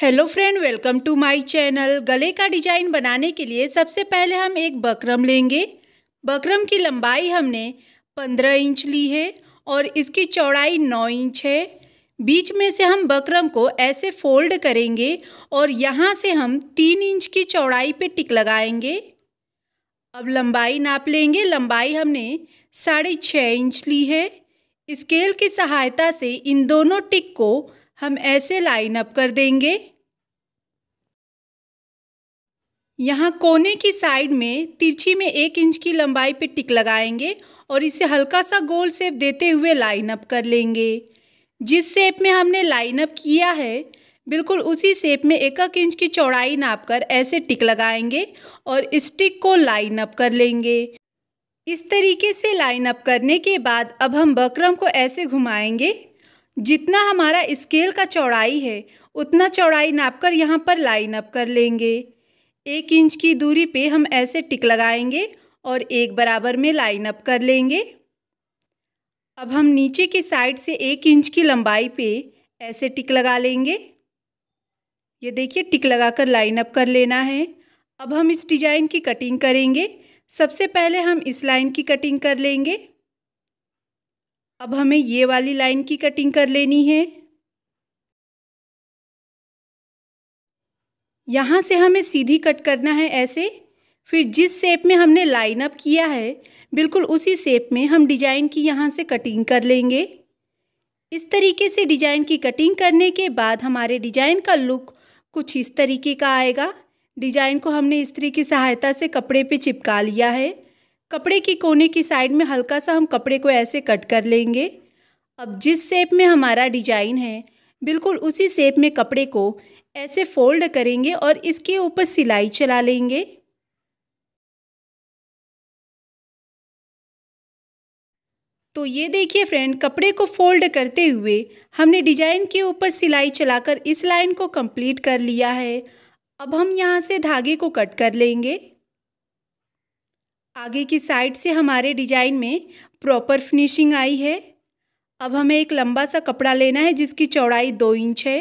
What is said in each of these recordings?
hello friend welcome to my channel गले का design बनाने के लिए सबसे पहले हम एक बकरम लेंगे बकरम की लंबाई हमने 15 इंच ली है और इसकी चौड़ाई 9 इंच है बीच में से हम बकरम को ऐसे फोल्ड करेंगे और यहाँ से हम 3 इंच की चौड़ाई पे टिक लगाएंगे अब लंबाई नाप लेंगे लंबाई हमने साढ़े छः इंच ली है स्केल की सहायता से इन दोनों टिक को हम ऐसे लाइन अप कर देंगे यहाँ कोने की साइड में तिरछी में एक इंच की लंबाई पे टिक लगाएंगे और इसे हल्का सा गोल शेप देते हुए लाइन अप कर लेंगे जिस शेप में हमने लाइन अप किया है बिल्कुल उसी शेप में एक एक इंच की चौड़ाई नाप कर ऐसे टिक लगाएंगे और इस टिक को लाइन अप कर लेंगे इस तरीके से लाइन अप करने के बाद अब हम बकरम को ऐसे घुमाएंगे जितना हमारा स्केल का चौड़ाई है उतना चौड़ाई नापकर यहाँ पर लाइन अप कर लेंगे एक इंच की दूरी पे हम ऐसे टिक लगाएंगे और एक बराबर में लाइन अप कर लेंगे अब हम नीचे की साइड से एक इंच की लंबाई पे ऐसे टिक लगा लेंगे ये देखिए टिक लगाकर लाइन अप कर लेना है अब हम इस डिज़ाइन की कटिंग करेंगे सबसे पहले हम इस लाइन की कटिंग कर लेंगे अब हमें ये वाली लाइन की कटिंग कर लेनी है यहाँ से हमें सीधी कट करना है ऐसे फिर जिस शेप में हमने लाइन अप किया है बिल्कुल उसी शेप में हम डिजाइन की यहाँ से कटिंग कर लेंगे इस तरीके से डिजाइन की कटिंग करने के बाद हमारे डिजाइन का लुक कुछ इस तरीके का आएगा डिजाइन को हमने इस्त्री की सहायता से कपड़े पे चिपका लिया है कपड़े की कोने की साइड में हल्का सा हम कपड़े को ऐसे कट कर लेंगे अब जिस शेप में हमारा डिजाइन है बिल्कुल उसी शेप में कपड़े को ऐसे फोल्ड करेंगे और इसके ऊपर सिलाई चला लेंगे तो ये देखिए फ्रेंड कपड़े को फोल्ड करते हुए हमने डिजाइन के ऊपर सिलाई चलाकर इस लाइन को कंप्लीट कर लिया है अब हम यहाँ से धागे को कट कर लेंगे आगे की साइड से हमारे डिजाइन में प्रॉपर फिनिशिंग आई है अब हमें एक लंबा सा कपड़ा लेना है जिसकी चौड़ाई दो इंच है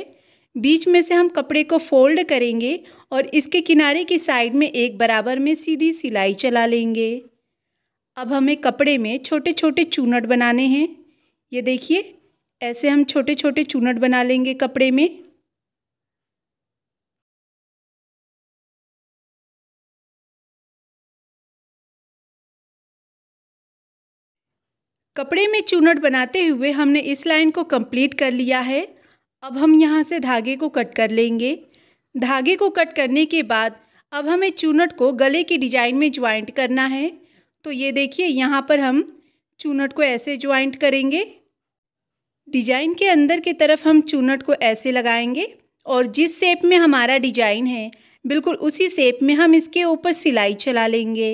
बीच में से हम कपड़े को फोल्ड करेंगे और इसके किनारे की साइड में एक बराबर में सीधी सिलाई चला लेंगे अब हमें कपड़े में छोटे छोटे चूनट बनाने हैं ये देखिए ऐसे हम छोटे छोटे चूनट बना लेंगे कपड़े में कपड़े में चूनट बनाते हुए हमने इस लाइन को कंप्लीट कर लिया है अब हम यहाँ से धागे को कट कर लेंगे धागे को कट करने के बाद अब हमें चूनट को गले के डिजाइन में ज्वाइंट करना है तो ये देखिए यहाँ पर हम चूनट को ऐसे ज्वाइंट करेंगे डिजाइन के अंदर की तरफ हम चूनट को ऐसे लगाएंगे और जिस शेप में हमारा डिजाइन है बिल्कुल उसी शेप में हम इसके ऊपर सिलाई चला लेंगे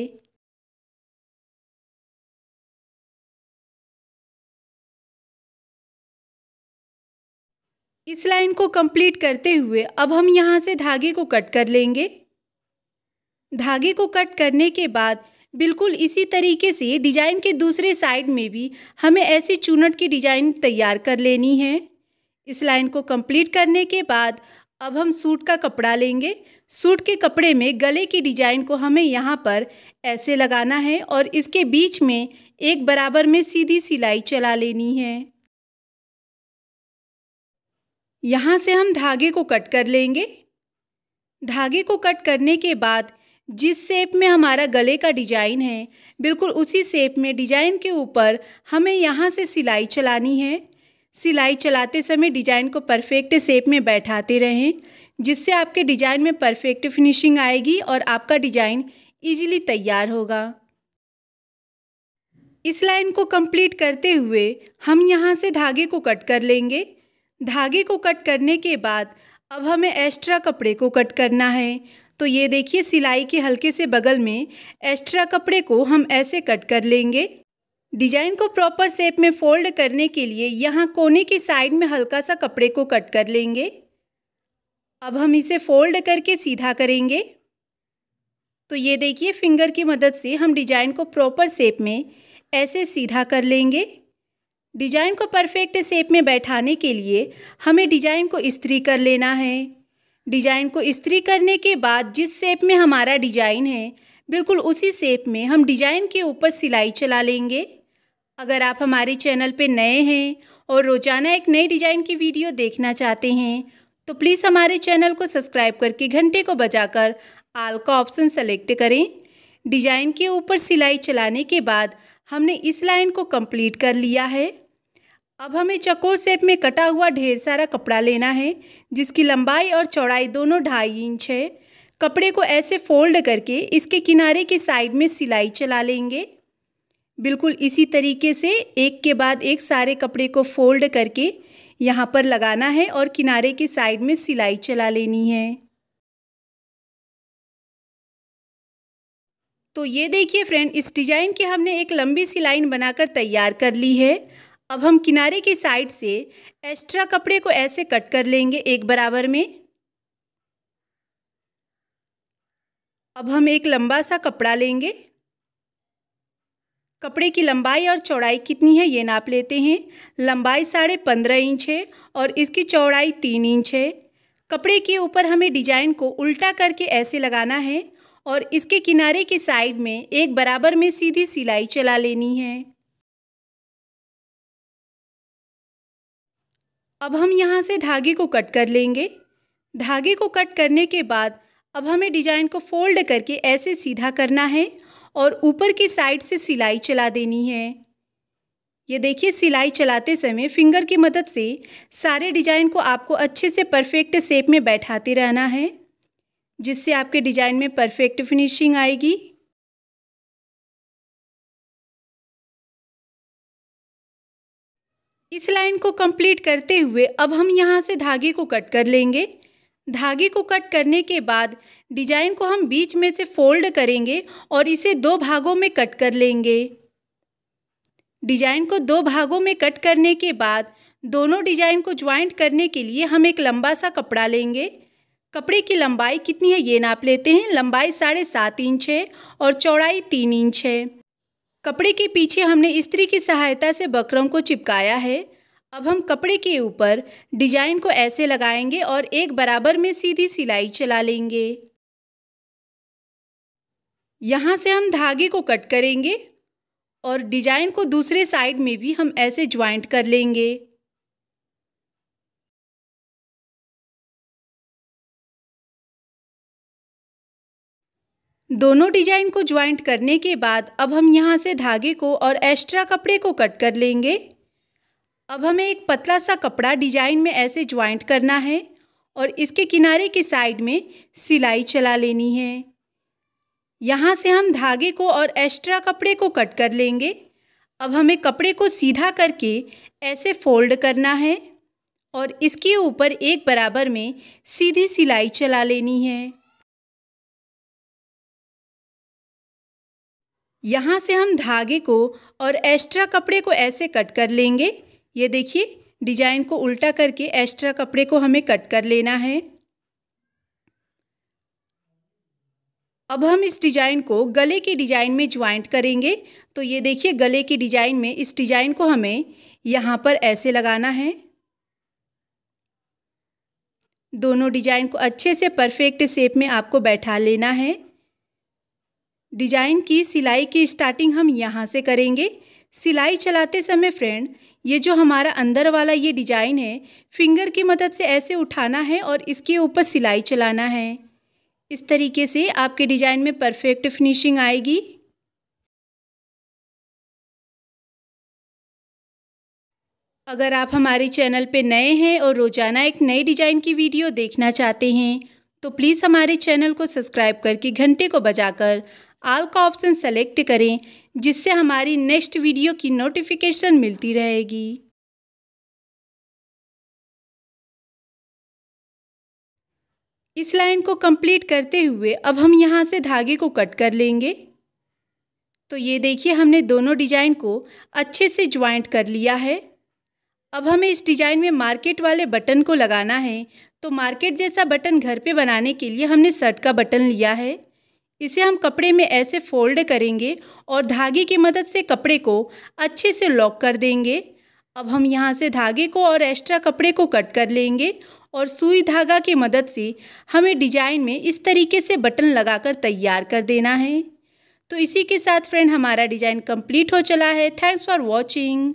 इस लाइन को कंप्लीट करते हुए अब हम यहाँ से धागे को कट कर लेंगे धागे को कट करने के बाद बिल्कुल इसी तरीके से डिजाइन के दूसरे साइड में भी हमें ऐसी चूनट की डिजाइन तैयार कर लेनी है इस लाइन को कंप्लीट करने के बाद अब हम सूट का कपड़ा लेंगे सूट के कपड़े में गले की डिजाइन को हमें यहाँ पर ऐसे लगाना है और इसके बीच में एक बराबर में सीधी सिलाई चला लेनी है यहाँ से हम धागे को कट कर लेंगे धागे को कट करने के बाद जिस शेप में हमारा गले का डिजाइन है बिल्कुल उसी शेप में डिजाइन के ऊपर हमें यहाँ से सिलाई चलानी है सिलाई चलाते समय डिजाइन को परफेक्ट शेप में बैठाते रहें जिससे आपके डिजाइन में परफेक्ट फिनिशिंग आएगी और आपका डिजाइन इजीली तैयार होगा इस लाइन को कंप्लीट करते हुए हम यहाँ से धागे को कट कर लेंगे धागे को कट करने के बाद अब हमें एक्स्ट्रा कपड़े को कट करना है तो ये देखिए सिलाई के हल्के से बगल में एक्स्ट्रा कपड़े को हम ऐसे कट कर लेंगे डिजाइन को प्रॉपर शेप में फोल्ड करने के लिए यहाँ कोने की साइड में हल्का सा कपड़े को कट कर लेंगे अब हम इसे फोल्ड करके सीधा करेंगे तो ये देखिए फिंगर की मदद से हम डिजाइन को प्रॉपर शेप में ऐसे सीधा कर लेंगे डिजाइन को परफेक्ट शेप में बैठाने के लिए हमें डिजाइन को इस्त्री कर लेना है डिजाइन को इस्त्री करने के बाद जिस शेप में हमारा डिजाइन है बिल्कुल उसी शेप में हम डिजाइन के ऊपर सिलाई चला लेंगे अगर आप हमारे चैनल पर नए हैं और रोजाना एक नए डिजाइन की वीडियो देखना चाहते हैं तो प्लीज़ हमारे चैनल को सब्सक्राइब करके घंटे को बजाकर आल का ऑप्शन सेलेक्ट करें डिजाइन के ऊपर सिलाई चलाने के बाद हमने इस लाइन को कंप्लीट कर लिया है अब हमें चकोर शेप में कटा हुआ ढेर सारा कपड़ा लेना है जिसकी लंबाई और चौड़ाई दोनों ढाई इंच है कपड़े को ऐसे फोल्ड करके इसके किनारे के साइड में सिलाई चला लेंगे बिल्कुल इसी तरीके से एक के बाद एक सारे कपड़े को फोल्ड करके यहाँ पर लगाना है और किनारे के साइड में सिलाई चला लेनी है तो ये देखिए फ्रेंड इस डिज़ाइन की हमने एक लंबी सिलाइन बनाकर तैयार कर ली है अब हम किनारे की साइड से एक्स्ट्रा कपड़े को ऐसे कट कर लेंगे एक बराबर में अब हम एक लंबा सा कपड़ा लेंगे कपड़े की लंबाई और चौड़ाई कितनी है ये नाप लेते हैं लंबाई साढ़े पंद्रह इंच है और इसकी चौड़ाई तीन इंच है कपड़े के ऊपर हमें डिजाइन को उल्टा करके ऐसे लगाना है और इसके किनारे की साइड में एक बराबर में सीधी सिलाई चला लेनी है अब हम यहाँ से धागे को कट कर लेंगे धागे को कट करने के बाद अब हमें डिजाइन को फोल्ड करके ऐसे सीधा करना है और ऊपर की साइड से सिलाई चला देनी है ये देखिए सिलाई चलाते समय फिंगर की मदद से सारे डिजाइन को आपको अच्छे से परफेक्ट शेप में बैठाते रहना है जिससे आपके डिजाइन में परफेक्ट फिनिशिंग आएगी इस लाइन को कंप्लीट करते हुए अब हम यहाँ से धागे को कट कर लेंगे धागे को कट करने के बाद डिजाइन को हम बीच में से फोल्ड करेंगे और इसे दो भागों में कट कर लेंगे डिजाइन को दो भागों में कट करने के बाद दोनों डिजाइन को ज्वाइंट करने के लिए हम एक लंबा सा कपड़ा लेंगे कपड़े की लंबाई कितनी है ये नाप लेते हैं लंबाई साढ़े सात इंच है और चौड़ाई तीन इंच है कपड़े के पीछे हमने स्त्री की सहायता से बकरम को चिपकाया है अब हम कपड़े के ऊपर डिजाइन को ऐसे लगाएंगे और एक बराबर में सीधी सिलाई चला लेंगे यहाँ से हम धागे को कट करेंगे और डिजाइन को दूसरे साइड में भी हम ऐसे ज्वाइंट कर लेंगे दोनों डिजाइन को ज्वाइंट करने के बाद अब हम यहाँ से धागे को और एक्स्ट्रा कपड़े को कट कर लेंगे अब हमें एक पतला सा कपड़ा डिजाइन में ऐसे ज्वाइंट करना है और इसके किनारे की साइड में सिलाई चला लेनी है यहाँ से हम धागे को और एक्स्ट्रा कपड़े को कट कर लेंगे अब हमें कपड़े को सीधा करके ऐसे फोल्ड करना है और इसके ऊपर एक बराबर में सीधी सिलाई चला लेनी है यहाँ से हम धागे को और एक्स्ट्रा कपड़े को ऐसे कट कर लेंगे ये देखिए डिजाइन को उल्टा करके एक्स्ट्रा कपड़े को हमें कट कर लेना है अब हम इस डिजाइन को गले के डिजाइन में ज्वाइंट करेंगे तो ये देखिए गले के डिजाइन में इस डिजाइन को हमें यहाँ पर ऐसे लगाना है दोनों डिजाइन को अच्छे से परफेक्ट शेप में आपको बैठा लेना है डिजाइन की सिलाई की स्टार्टिंग हम यहाँ से करेंगे सिलाई चलाते समय फ्रेंड ये जो हमारा अंदर वाला ये डिजाइन है फिंगर की मदद से ऐसे उठाना है और इसके ऊपर सिलाई चलाना है इस तरीके से आपके डिजाइन में परफेक्ट फिनिशिंग आएगी अगर आप हमारे चैनल पे नए हैं और रोज़ाना एक नई डिज़ाइन की वीडियो देखना चाहते हैं तो प्लीज़ हमारे चैनल को सब्सक्राइब करके घंटे को बजाकर आल का ऑप्शन सेलेक्ट करें जिससे हमारी नेक्स्ट वीडियो की नोटिफिकेशन मिलती रहेगी इस लाइन को कंप्लीट करते हुए अब हम यहाँ से धागे को कट कर लेंगे तो ये देखिए हमने दोनों डिजाइन को अच्छे से ज्वाइंट कर लिया है अब हमें इस डिज़ाइन में मार्केट वाले बटन को लगाना है तो मार्केट जैसा बटन घर पे बनाने के लिए हमने शर्ट का बटन लिया है इसे हम कपड़े में ऐसे फोल्ड करेंगे और धागे की मदद से कपड़े को अच्छे से लॉक कर देंगे अब हम यहाँ से धागे को और एक्स्ट्रा कपड़े को कट कर लेंगे और सुई धागा की मदद से हमें डिजाइन में इस तरीके से बटन लगाकर तैयार कर देना है तो इसी के साथ फ्रेंड हमारा डिज़ाइन कंप्लीट हो चला है थैंक्स फॉर वॉचिंग